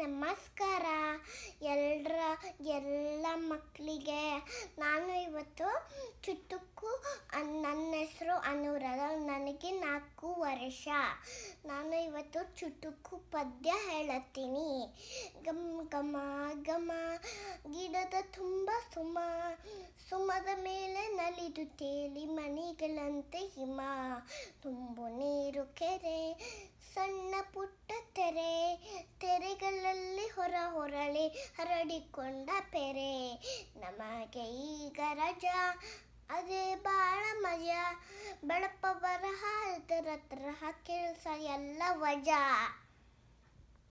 ನಮಸ್ಕಾರ ಎಲ್ಲರ ಎಲ್ಲ ಮಕ್ಕಳಿಗೆ ನಾನು ಇವತ್ತು ಚುಟುಕು ನನ್ನ ಹೆಸರು ಅನುರಾಧ ನನಗೆ ನಾಲ್ಕು ವರ್ಷ ನಾನು ಇವತ್ತು ಚುಟುಕು ಪದ್ಯ ಹೇಳತ್ತೀನಿ ಗಮ್ ಘಮ ಘಮ ಗಿಡದ ತುಂಬ ಸುಮ ಸುಮದ ಮೇಲೆ ನಲಿದು ತೇಲಿ ಮಣಿಗಳಂತೆ ಹಿಮ ತುಂಬು ನೀರು ಕೆರೆ ಸಣ್ಣ ಪುಟ್ಟ ಮುರಳಿ ಹರಡಿಕೊಂಡ ಪೆರೆ ನಮಗೆ ಈಗ ರಜಾ ಅದೇ ಬಾಳ ಮಜಾ ಬೆಳಪ ಬರಹ ಹತ್ರ ಕೆಲಸ ಎಲ್ಲ ವಜಾ